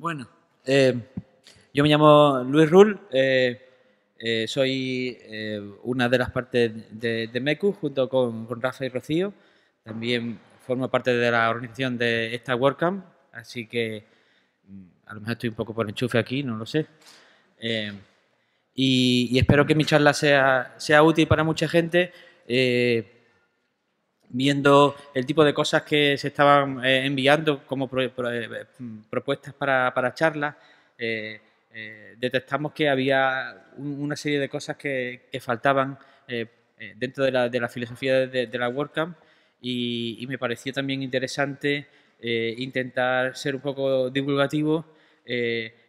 Bueno, eh, yo me llamo Luis Rull, eh, eh, soy una de las partes de, MECU junto con, Rafa y Rocío. También formo parte de la organización de esta WordCamp, así que mm, a lo mejor estoy un poco por enchufe aquí, no lo sé. Y, espero que mi charla sea, sea útil para mucha gente viendo el tipo de cosas que se estaban eh, enviando como eh, propuestas para, charlas, eh, detectamos que había una serie de cosas que, faltaban dentro de la, filosofía de, la WordCamp y, y, me pareció también interesante intentar ser un poco divulgativo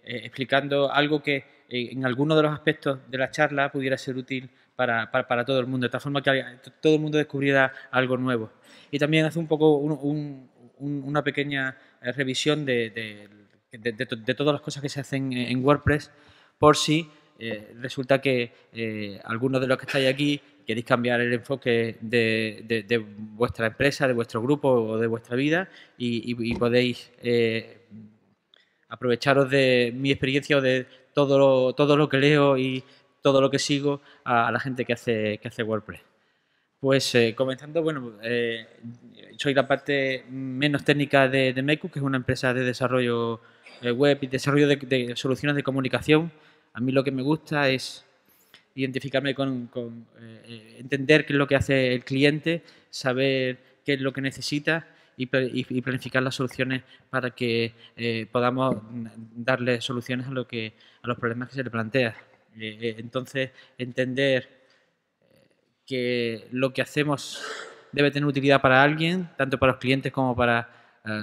explicando algo que en alguno de los aspectos de la charla pudiera ser útil para, todo el mundo, de esta forma que todo el mundo descubriera algo nuevo. Y también hace un poco una pequeña eh, revisión de, todas las cosas que se hacen en WordPress por si eh, resulta que eh, algunos de los que estáis aquí queréis cambiar el enfoque de, vuestra empresa, de vuestro grupo o de vuestra vida y, podéis aprovecharos de mi experiencia o de todo lo, todo lo que leo y todo lo que sigo a, la gente que hace, que hace WordPress. Pues eh, comenzando, bueno, eh, soy la parte menos técnica de, de que es una empresa de desarrollo eh, web y desarrollo de, soluciones de comunicación. A mí lo que me gusta es identificarme con, entender qué es lo que hace el cliente, saber qué es lo que necesita y, planificar las soluciones para que podamos darle soluciones a, lo que, a los problemas que se le plantean. Eh, eh, entonces, entender eh, que lo que hacemos debe tener utilidad para alguien, tanto para los clientes como para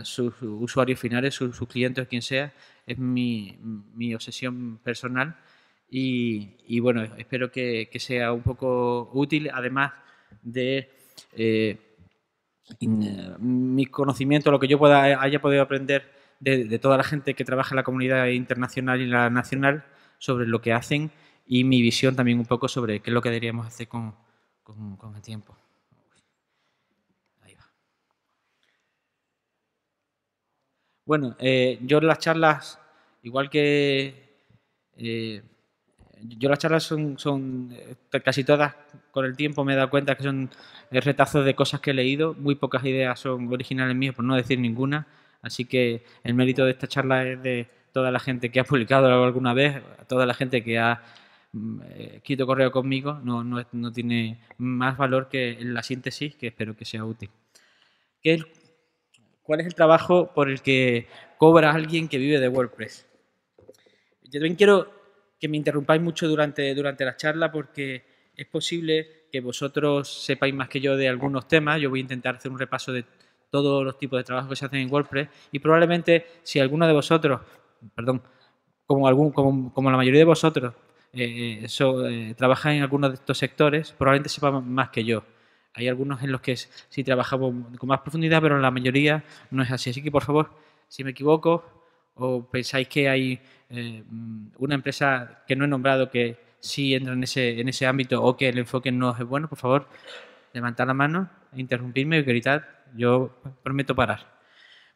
sus usuarios finales, sus, clientes, quien sea, es mi, obsesión personal. Y, bueno, espero que, sea un poco útil, además de eh, mi conocimiento, lo que yo haya podido aprender de, toda la gente que trabaja en la comunidad internacional y la nacional, sobre lo que hacen y mi visión también un poco sobre qué es lo que deberíamos hacer con, el tiempo. Bueno, eh, yo las charlas, igual que... Eh, yo las charlas son, son, eh, casi todas con el tiempo me he dado cuenta que son retazos de cosas que he leído, muy pocas ideas son originales mías, por no decir ninguna, así que el mérito de esta charla es de, toda la gente que ha publicado alguna vez, ...a toda la gente que ha mm, eh, escrito correo conmigo, no, tiene más valor que la síntesis, que espero que sea útil. ¿Qué ¿Cuál es el trabajo por el que cobra alguien que vive de WordPress? Yo también quiero que me interrumpáis mucho durante, durante la charla porque es posible que vosotros sepáis más que yo de algunos temas. Yo voy a intentar hacer un repaso de todos los tipos de trabajos que se hacen en WordPress y probablemente si alguno de vosotros perdón, como, algún, como, la mayoría de vosotros eh, eh, eh, trabajáis en algunos de estos sectores, probablemente sepan más que yo. Hay algunos en los que sí trabajamos con más profundidad, pero en la mayoría no es así. Así que, por favor, si me equivoco o pensáis que hay mm, una empresa que no he nombrado que sí entra en ese, en ese ámbito o que el enfoque no es bueno, por favor, levantad la mano, interrumpirme y gritad. Yo prometo parar.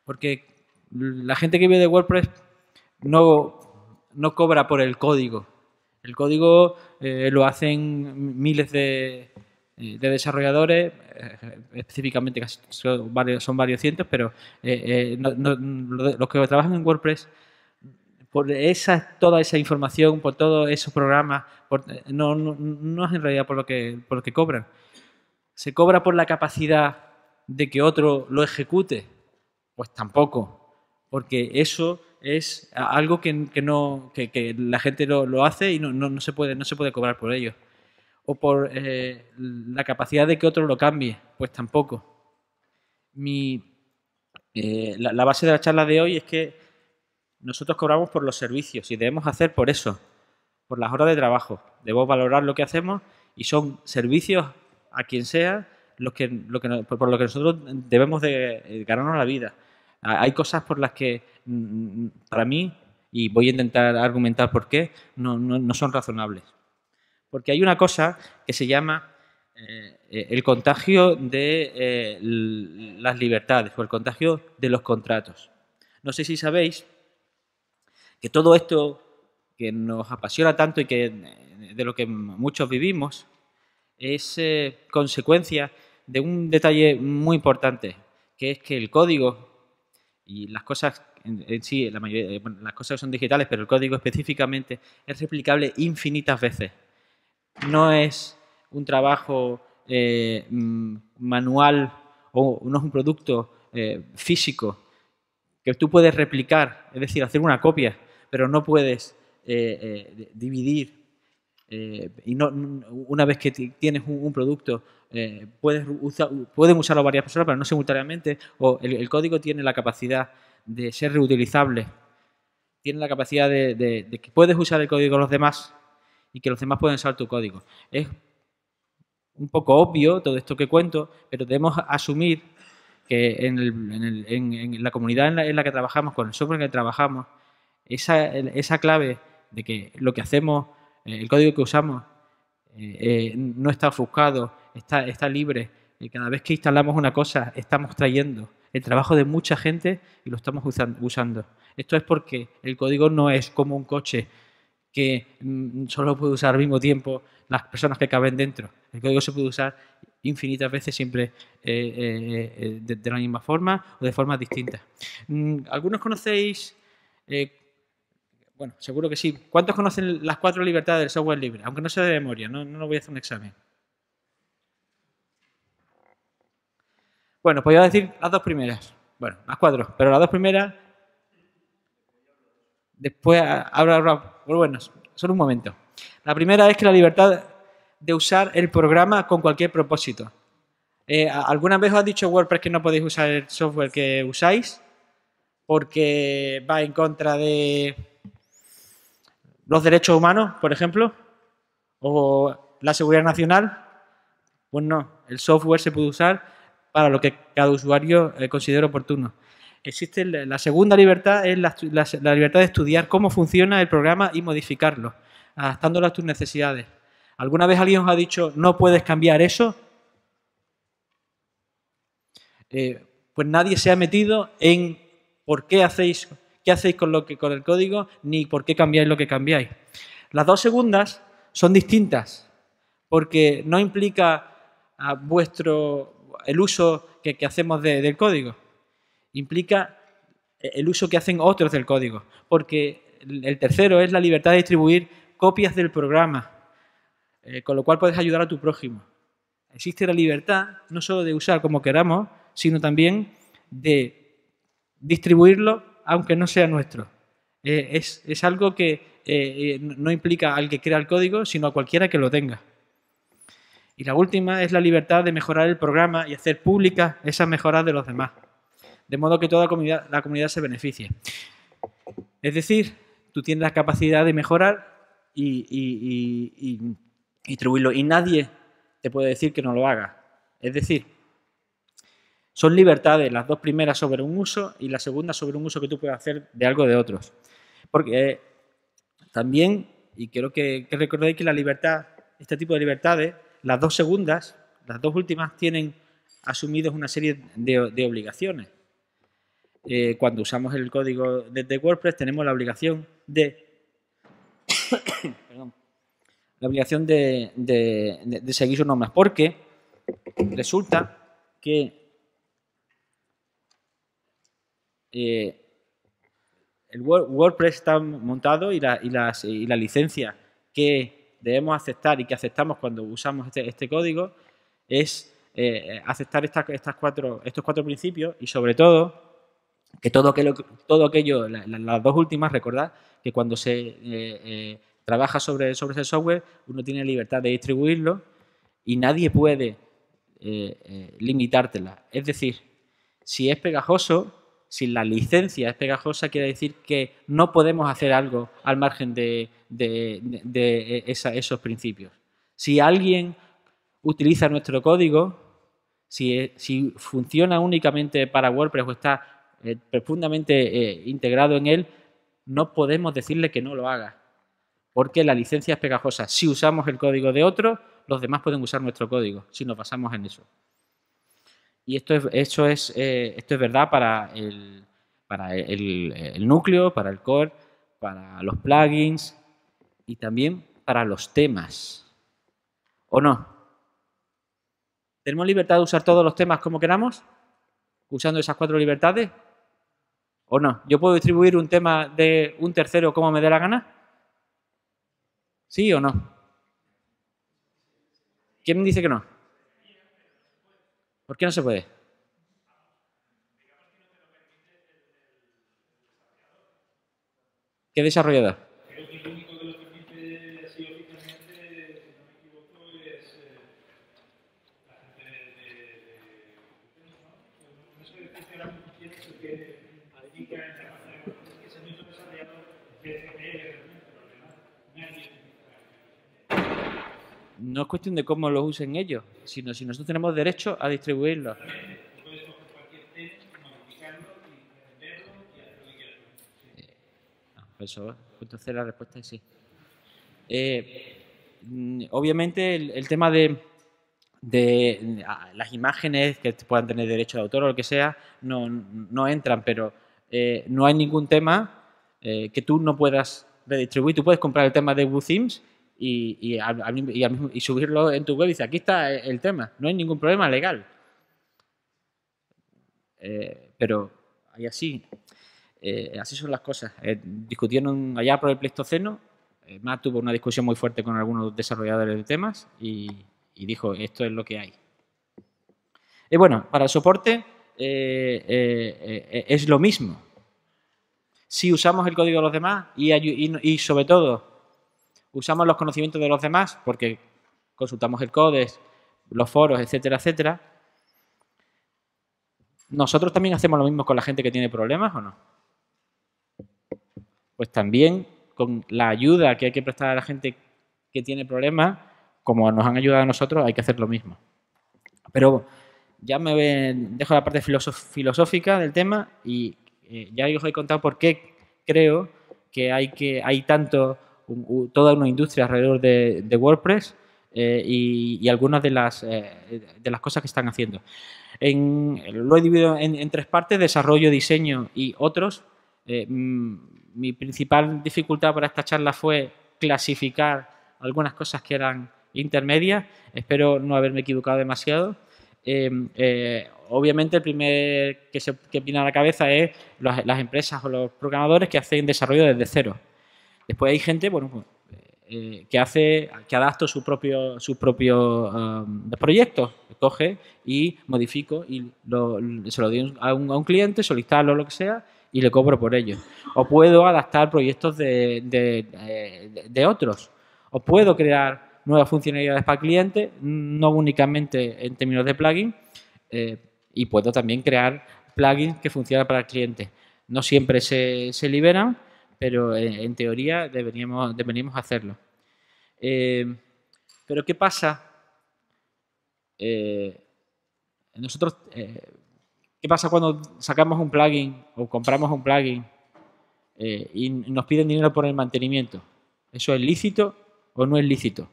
Porque la gente que vive de WordPress no, no cobra por el código. El código eh, lo hacen miles de, eh, desarrolladores, eh, específicamente son, varios, cientos, pero los que trabajan en WordPress, por esa, toda esa información, por todos esos programas, no, no, es en realidad por lo, que, por lo que cobran. Se cobra por la capacidad de que otro lo ejecute. Pues tampoco, porque eso es algo que, no, que, la gente lo, lo hace y no, se puede, no se puede cobrar por ello. O por eh, la capacidad de que otro lo cambie, pues tampoco. Mi, eh, la, base de la charla de hoy es que nosotros cobramos por los servicios y debemos hacer por eso, por las horas de trabajo. Debemos valorar lo que hacemos y son servicios a quien sea por lo que nosotros debemos de eh, ganarnos la vida. Hay cosas por las que, mm, mm, para mí, y voy a intentar argumentar por qué, no, son razonables. Porque hay una cosa que se llama eh, eh, el contagio de eh, las libertades o el contagio de los contratos. No sé si sabéis que todo esto que nos apasiona tanto y que de lo que muchos vivimos es consecuencia de un detalle muy importante, que es que el código y las cosas en, sí, eh, las cosas son digitales, pero el código específicamente es replicable infinitas veces. No es un trabajo eh, mm, manual o no es un producto eh, físico que tú puedes replicar, es decir, hacer una copia, pero no puedes dividir eh, y una vez que tienes un, producto, eh, puedes pueden usarlo varias personas, pero no simultáneamente, o el, código tiene la capacidad de ser reutilizable, tiene la capacidad de, que puedes usar el código de los demás y que los demás pueden usar tu código. Es un poco obvio todo esto que cuento, pero debemos asumir que en, la comunidad en la, que trabajamos, con el software en el que trabajamos, esa, esa clave de que lo que hacemos eh, el código que usamos eh, eh, no está ofuscado, está, libre. Y cada vez que instalamos una cosa, estamos trayendo el trabajo de mucha gente y lo estamos usando. Esto es porque el código no es como un coche que mm, solo puede usar al mismo tiempo las personas que caben dentro. El código se puede usar infinitas veces siempre de, la misma forma o de formas distintas. Mm, Algunos conocéis bueno, seguro que sí. ¿Cuántos conocen las cuatro libertades del software libre? Aunque no sea de memoria, no, no voy a hacer un examen. Bueno, pues yo a decir las dos primeras. Bueno, las cuatro, pero las dos primeras. Después habrá. Muy pues bueno, solo un momento. La primera es que la libertad de usar el programa con cualquier propósito. Eh, ¿Alguna vez os ha dicho WordPress que no podéis usar el software que usáis? Porque va en contra de los derechos humanos, por ejemplo, o la seguridad nacional. Pues no, el software se puede usar para lo que cada usuario eh, considere oportuno. Existe la segunda libertad, es la, libertad de estudiar cómo funciona el programa y modificarlo, adaptándolo a tus necesidades. ¿Alguna vez alguien os ha dicho, no puedes cambiar eso? Eh, pues nadie se ha metido en por qué hacéis qué hacéis con, el código, ni por qué cambiáis lo que cambiáis. Las dos segundas son distintas, porque no implica ah, vuestro, el uso que, hacemos del código, implica eh, el uso que hacen otros del código, porque el tercero es la libertad de distribuir copias del programa, eh, con lo cual puedes ayudar a tu prójimo. Existe la libertad no solo de usar como queramos, sino también de distribuirlo aunque no sea nuestro. Eh, es, algo que eh, eh, no implica al que crea el código, sino a cualquiera que lo tenga. Y la última es la libertad de mejorar el programa y hacer pública esas mejoras de los demás, de modo que toda la comunidad se beneficie. Es decir, tú tienes la capacidad de mejorar y, y, y, y nadie te puede decir que no lo haga. Es decir, son libertades, las dos primeras sobre un uso y la segunda sobre un uso que tú puedes hacer de algo de otros. Porque eh, también, y creo que, recordéis que la libertad, este tipo de libertades, las dos segundas, las dos últimas, tienen asumidos una serie de, obligaciones. Eh, cuando usamos el código de, WordPress tenemos la obligación de perdón, la obligación de, de, seguir sus normas porque resulta que Eh, el WordPress está montado eh, y la, licencia que debemos aceptar y que aceptamos cuando usamos este, este código es eh, aceptar estas cuatro, estos cuatro principios y sobre todo que todo aquello, todo aquello las dos últimas, recordad que cuando se trabaja sobre, sobre ese software uno tiene libertad de distribuirlo y nadie puede limitártela. Es decir, si es pegajoso, si la licencia es pegajosa, quiere decir que no podemos hacer algo al margen de, esos principios. Si alguien utiliza nuestro código, si, eh, funciona únicamente para WordPress o está eh, profundamente eh, integrado en él, no podemos decirle que no lo haga, porque la licencia es pegajosa. Si usamos el código de otro, los demás pueden usar nuestro código, si nos basamos en eso. Y esto es, es, eh, esto es verdad para, el, para el, núcleo, para el core, para los plugins y también para los temas. ¿O no? ¿Tenemos libertad de usar todos los temas como queramos? ¿Usando esas cuatro libertades? ¿O no? ¿Yo puedo distribuir un tema de un tercero como me dé la gana? ¿Sí o no? ¿Quién dice que no? ¿Por qué no se puede? Digamos que no te lo permite el desarrollador. Qué desarrollador. de cómo los usen ellos, sino si nosotros tenemos derecho a distribuirlos. Eh, ah, eso, entonces la respuesta es sí. Eh, mm, obviamente el, tema de, ah, las imágenes que puedan tener derecho de autor o lo que sea no, entran, pero eh, no hay ningún tema que tú no puedas redistribuir. Tú puedes comprar el tema de WooThemes y, subirlo en tu web y dice, aquí está el tema, no hay ningún problema legal. Eh, pero así, eh, así son las cosas. Eh, discutieron allá por el Pleistoceno, Matt tuvo una discusión muy fuerte con algunos desarrolladores de temas y, dijo, esto es lo que hay. Y bueno, para el soporte es lo mismo. Si usamos el código de los demás y sobre todo usamos los conocimientos de los demás porque consultamos el CODES, los foros, etcétera, etcétera. ¿Nosotros también hacemos lo mismo con la gente que tiene problemas o no? Pues también con la ayuda que hay que prestar a la gente que tiene problemas, como nos han ayudado a nosotros, hay que hacer lo mismo. Pero ya me dejo la parte filosófica del tema y eh, ya os he contado por qué creo que hay, que, hay tanto toda una industria alrededor de, WordPress eh, y, algunas eh, de las, cosas que están haciendo. lo he dividido en, tres partes, desarrollo, diseño y otros. Eh, mm, mi principal dificultad para esta charla fue clasificar algunas cosas que eran intermedias. Espero no haberme equivocado demasiado. obviamente el primer que se viene a la cabeza es las empresas o los programadores que hacen desarrollo desde cero. Después hay gente, pues, eh, que hace, que adapto sus propios um, proyectos, coge y modifico y lo, se lo doy a un, cliente, solicitarlo, lo que sea, y le cobro por ello. O puedo adaptar proyectos eh, de, otros. O puedo crear nuevas funcionalidades para el cliente, no únicamente en términos de plugin, eh, y puedo también crear plugins que funcionan para el cliente. No siempre se, se liberan, pero eh, en, teoría deberíamos, deberíamos hacerlo. Eh, pero ¿qué pasa? Eh, nosotros, ¿qué pasa cuando sacamos un plugin o compramos un plugin y nos piden dinero por el mantenimiento? ¿Eso es lícito o no es lícito?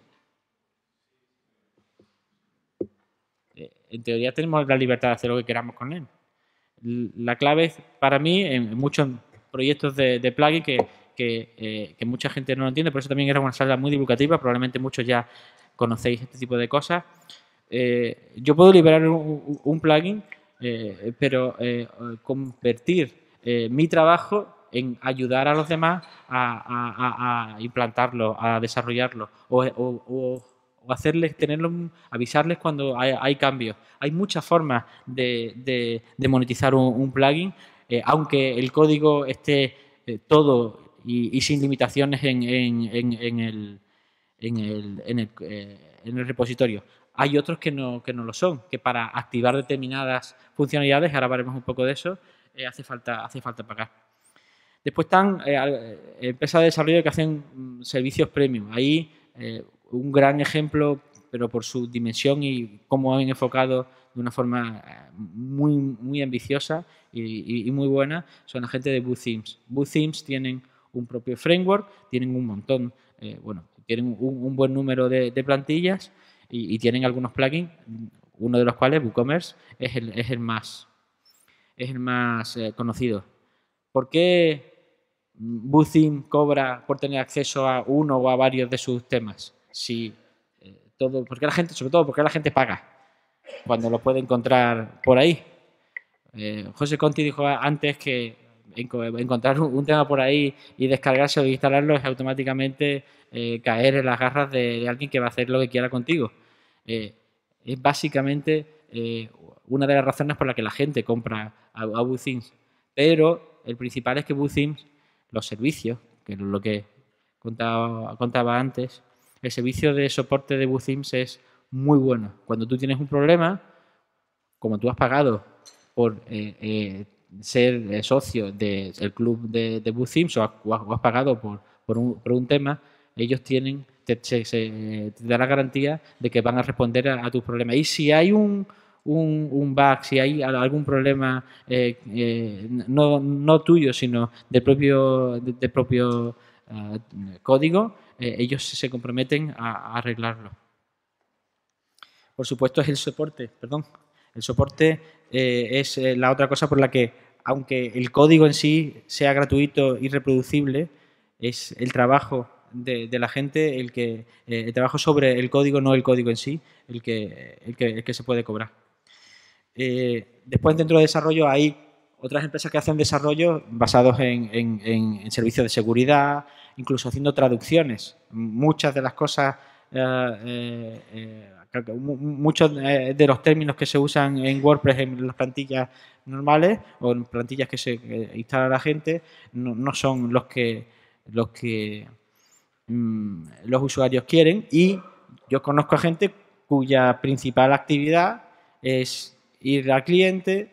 en teoría tenemos la libertad de hacer lo que queramos con él. La clave para mí, en muchos proyectos de, de plugin que, eh, mucha gente no entiende, por eso también era una sala muy divulgativa, probablemente muchos ya conocéis este tipo de cosas. Eh, yo puedo liberar un, plugin, eh, pero convertir mi trabajo en ayudar a los demás a, implantarlo, a desarrollarlo o, hacerles, tenerlo, avisarles cuando hay, cambios. Hay muchas formas de, monetizar un, plugin. Eh, aunque el código esté eh, todo y, sin limitaciones en, el, repositorio. Hay otros que no, lo son, que para activar determinadas funcionalidades, ahora hablaremos un poco de eso, eh, hace, falta, hace falta pagar. Después están empresas de desarrollo que hacen mm, servicios premium. Ahí un gran ejemplo, pero por su dimensión y cómo han enfocado de una forma eh, muy, muy ambiciosa y, muy buena son la gente de Boot Themes. tienen un propio framework, tienen un montón, eh, bueno, tienen un, buen número de, plantillas y, tienen algunos plugins, uno de los cuales, WooCommerce, es el, más, es el más eh, conocido. ¿Por qué cobra por tener acceso a uno o a varios de sus temas? Si, todo, porque la gente, sobre todo, porque la gente paga cuando lo puede encontrar por ahí. Eh, José Conti dijo antes que encontrar un, tema por ahí y descargarse o instalarlo es automáticamente eh, caer en las garras de, alguien que va a hacer lo que quiera contigo. Eh, es básicamente una de las razones por la que la gente compra a, a Pero el principal es que Boothings, los servicios, que es lo que contaba, contaba antes, el servicio de soporte de Boothings es muy bueno Cuando tú tienes un problema, como tú has pagado por eh, eh, ser eh, socio del club de, de o has, pagado por, por, un, por, un, tema, ellos tienen te, se, da la garantía de que van a responder a, tu tus problemas. Y si hay un, un, un, bug, si hay algún problema no, no, tuyo, sino del propio, del propio código, ellos se comprometen a arreglarlo por supuesto, es el soporte, perdón. El soporte eh, es eh, la otra cosa por la que, aunque el código en sí sea gratuito y reproducible, es el trabajo de, la gente, el, que, eh, el trabajo sobre el código, no el código en sí, el que, el se puede cobrar. después, dentro de desarrollo, hay otras empresas que hacen desarrollo basados en, servicios de seguridad, incluso haciendo traducciones. Muchas de las cosas eh, eh, eh, muchos de los términos que se usan en WordPress en las plantillas normales o en plantillas que se instala la gente no, son los que los mm, los usuarios quieren y yo conozco a gente cuya principal actividad es ir al cliente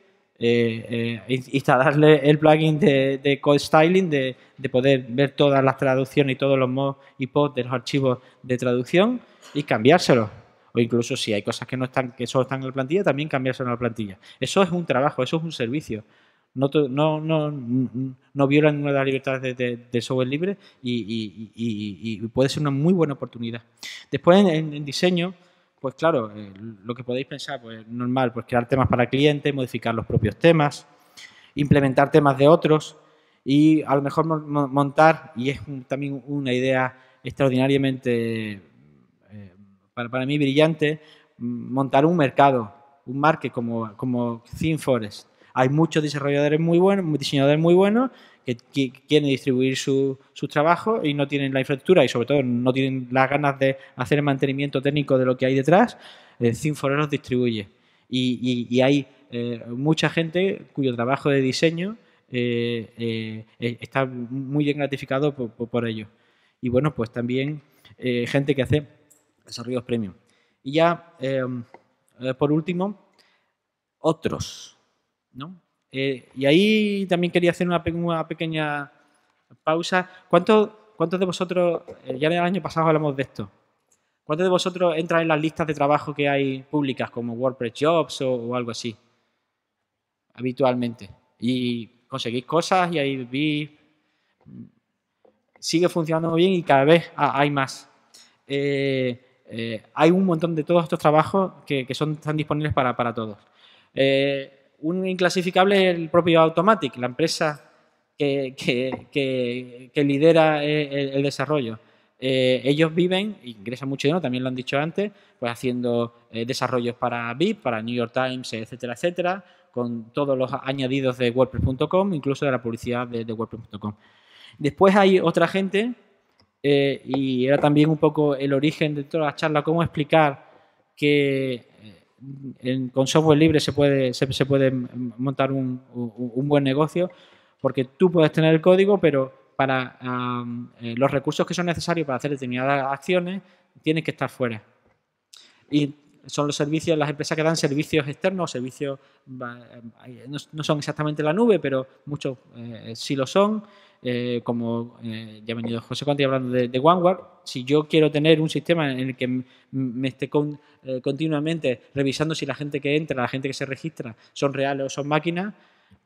eh, eh, instalarle el plugin de, Code Styling, de, poder ver todas las traducciones y todos los mods y pods de los archivos de traducción y cambiárselos. O incluso si hay cosas que no están, que solo están en la plantilla, también cambiárselo en la plantilla. Eso es un trabajo, eso es un servicio. No, no, no, no violan ninguna de las libertades de, software libre y, puede ser una muy buena oportunidad. Después en diseño pues claro, eh, lo que podéis pensar, pues normal, pues crear temas para clientes, modificar los propios temas, implementar temas de otros y a lo mejor montar, y es también una idea extraordinariamente, eh, para, mí brillante, montar un mercado, un market como, como forest hay muchos desarrolladores muy buenos, diseñadores muy buenos que, quieren distribuir sus trabajos y no tienen la infraestructura y sobre todo no tienen las ganas de hacer el mantenimiento técnico de lo que hay detrás, eh, los distribuye. Y, hay eh, mucha gente cuyo trabajo de diseño eh, eh, e-, está muy bien gratificado por, por, ello. Y bueno, pues también gente que hace desarrollos premium. Y ya, por último, otros. Eh, y ahí también quería hacer una, pequeña pausa. ¿Cuántos, de vosotros, eh, ya el año pasado hablamos de esto, cuántos de vosotros entran en las listas de trabajo que hay públicas como WordPress Jobs o, algo así? Habitualmente. Y conseguís cosas y ahí vi, sigue funcionando muy bien y cada vez ah, hay más. Eh, hay un montón de todos estos trabajos que, son, están disponibles para, todos. Un inclasificable es el propio Automatic, la empresa que, lidera e, e, el, desarrollo. Eh, ellos viven, ingresan mucho dinero, también lo han dicho antes, pues haciendo eh, desarrollos para VIP, para New York Times, etcétera, etcétera, con todos los añadidos de WordPress.com, incluso de la publicidad de, WordPress.com. Después hay otra gente, eh, y era también un poco el origen de toda la charla, cómo explicar que con software libre se puede, se, montar un, buen negocio porque tú puedes tener el código, pero para eh, los recursos que son necesarios para hacer determinadas acciones tienes que estar fuera. Y son los servicios, las empresas que dan servicios externos, servicios eh, no, son exactamente la nube, pero muchos eh, sí lo son. Eh, como eh, ya ha venido José Conti hablando de, de, si yo quiero tener un sistema en el que me esté eh, continuamente revisando si la gente que entra, la gente que se registra, son reales o son máquinas,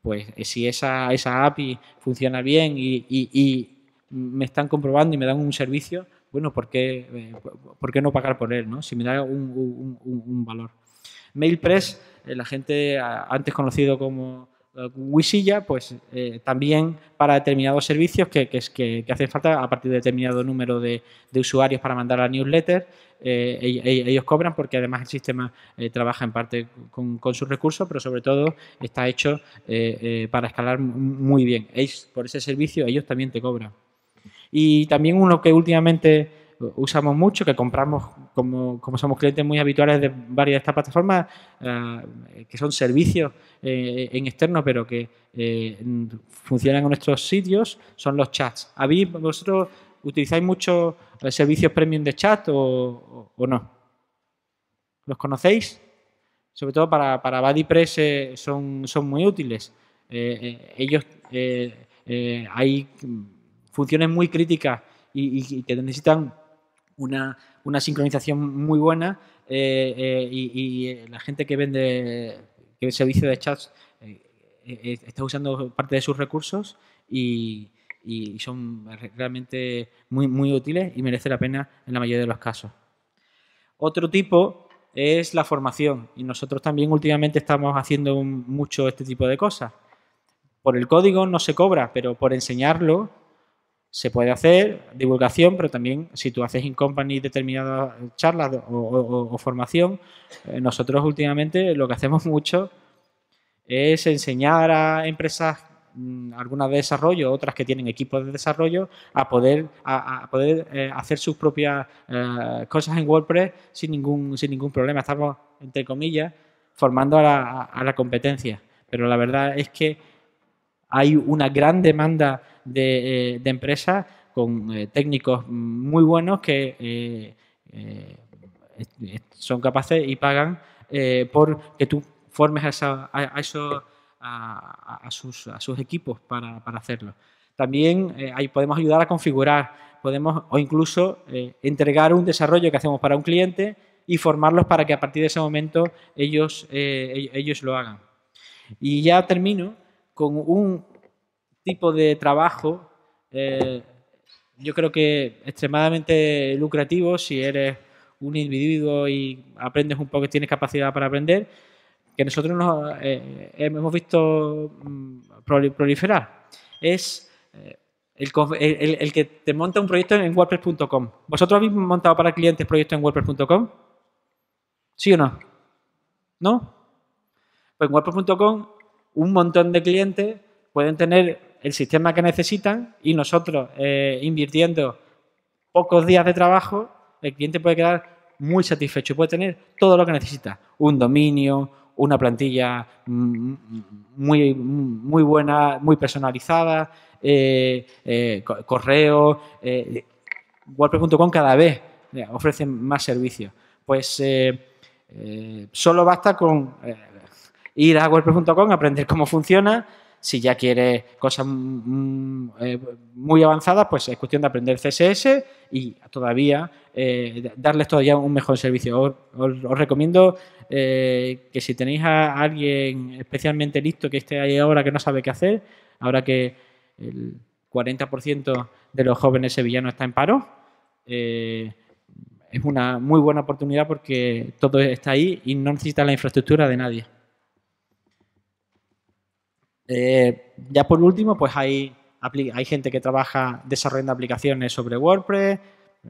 pues si esa, esa API funciona bien y, me están comprobando y me dan un servicio, bueno, ¿por qué, por qué no pagar por él? ¿no? Si me da un, un valor. MailPress, la gente antes conocido como eh, Wisilla, pues eh, también para determinados servicios que, que, que, hacen falta a partir de determinado número de, usuarios para mandar la newsletter, eh, ellos cobran porque además el sistema trabaja en parte con, sus recursos, pero sobre todo está hecho para escalar muy bien. por ese servicio ellos también te cobran. Y también uno que últimamente usamos mucho, que compramos, como, somos clientes muy habituales de varias de estas plataformas, eh, que son servicios eh, en externo, pero que eh, funcionan en nuestros sitios, son los chats. vosotros utilizáis mucho servicios premium de chat o, no? ¿Los conocéis? Sobre todo para, para BuddyPress son, son muy útiles. ellos hay funciones muy críticas y, que necesitan una, sincronización muy buena eh, eh, y, eh, la gente que vende que el servicio de chats está usando parte de sus recursos y, son realmente muy, muy útiles y merece la pena en la mayoría de los casos. Otro tipo es la formación y nosotros también últimamente estamos haciendo mucho este tipo de cosas. Por el código no se cobra, pero por enseñarlo se puede hacer divulgación, pero también si tú haces in company determinadas charlas o, formación, eh, nosotros últimamente lo que hacemos mucho es enseñar a empresas mm, algunas de desarrollo, otras que tienen equipos de desarrollo, a poder, a, poder eh, hacer sus propias eh, cosas en WordPress sin ningún, sin ningún problema. Estamos, entre comillas, formando a la competencia. Pero la verdad es que hay una gran demanda de, eh, empresas con eh, técnicos muy buenos que eh, son capaces y pagan por que tú formes a, a, a, sus, equipos para, para hacerlo. También podemos ayudar a configurar, podemos o incluso entregar un desarrollo que hacemos para un cliente y formarlos para que a partir de ese momento ellos, ellos lo hagan. Y ya termino con un, tipo de trabajo, eh, yo creo que extremadamente lucrativo si eres un individuo y aprendes un poco, tienes capacidad para aprender, que nosotros eh, hemos visto mm, proliferar. Es eh, el, el, que te monta un proyecto en WordPress.com. ¿Vosotros habéis montado para clientes proyectos en WordPress.com? ¿Sí o no? ¿No? Pues en WordPress.com un montón de clientes pueden tener el sistema que necesitan y nosotros eh, invirtiendo pocos días de trabajo, el cliente puede quedar muy satisfecho y puede tener todo lo que necesita, un dominio, una plantilla mm, mm, muy, muy buena, muy personalizada, eh, eh, correo, WordPress.com cada vez ofrece más servicios. Pues solo basta con ir a WordPress.com, aprender cómo funciona, si ya quieres cosas mm, mm, eh, muy avanzadas, pues es cuestión de aprender CSS y todavía eh, darles todavía un mejor servicio. Os, recomiendo eh, que si tenéis a alguien especialmente listo que esté ahí ahora que no sabe qué hacer, ahora que el 40% de los jóvenes sevillanos está en paro, es una muy buena oportunidad porque todo está ahí y no necesita la infraestructura de nadie. Eh, ya por último, pues hay, gente que trabaja desarrollando aplicaciones sobre WordPress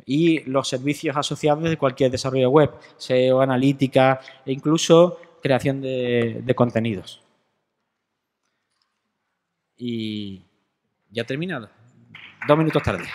y los servicios asociados de cualquier desarrollo web, SEO, analítica e incluso creación de, contenidos. Y ya terminado. Dos minutos tarde.